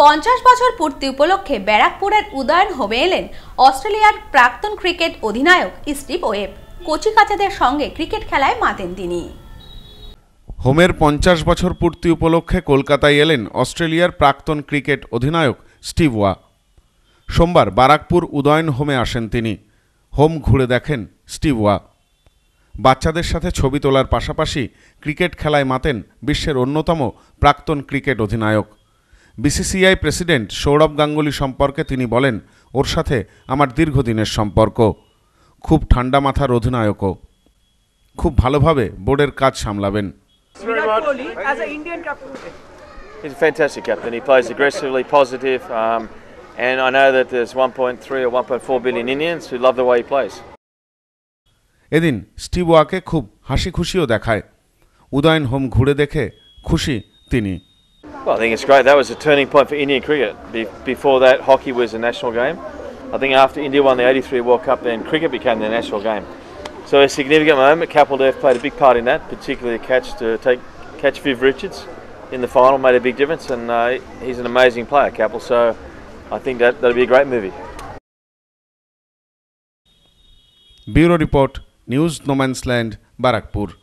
পঞ্চাশ বছর পূর্তি উপলক্ষে ব্যারাকপুরের উদয়ন হোমে এলেন অস্ট্রেলিয়ার প্রাক্তন ক্রিকেট অধিনায়ক স্টিভ ওয়েব কচিকাচাদের সঙ্গে ক্রিকেট খেলায় মাতেন তিনি হোমের পঞ্চাশ বছর পূর্তি উপলক্ষে কলকাতায় এলেন অস্ট্রেলিয়ার প্রাক্তন ক্রিকেট অধিনায়ক স্টিভ ওয়া সোমবার বারাকপুর উদয়ন হোমে আসেন তিনি হোম ঘুরে দেখেন স্টিভ ওয়া বাচ্চাদের সাথে ছবি তোলার পাশাপাশি ক্রিকেট খেলায় মাতেন বিশ্বের অন্যতম প্রাক্তন ক্রিকেট অধিনায়ক বিসিসিআই প্রেসিডেন্ট সৌরভ গাঙ্গুলি সম্পর্কে তিনি বলেন ওর সাথে আমার দীর্ঘদিনের সম্পর্ক খুব ঠান্ডা মাথার অধিনায়কও খুব ভালোভাবে বোর্ডের কাজ সামলাবেন He's a fantastic captain. He plays aggressively, positive, um, and I know that there's 1.3 or 1.4 billion Indians who love the way he plays. এদিন স্টিবোয়াকে খুব হাসি খুশিও দেখায় উদয়ন হোম ঘুরে দেখে খুশি তিনি Well, I think it's great. That was a turning point for Indian cricket. Be before that, hockey was a national game. I think after India won the 83 World Cup, then cricket became the national game. So a significant moment. Kapil Dev played a big part in that, particularly a catch to take catch Viv Richards in the final made a big difference, and uh, he's an amazing player, Kapil. So I think that that'll be a great movie. Bureau report, News No Man's Land, Barakpur.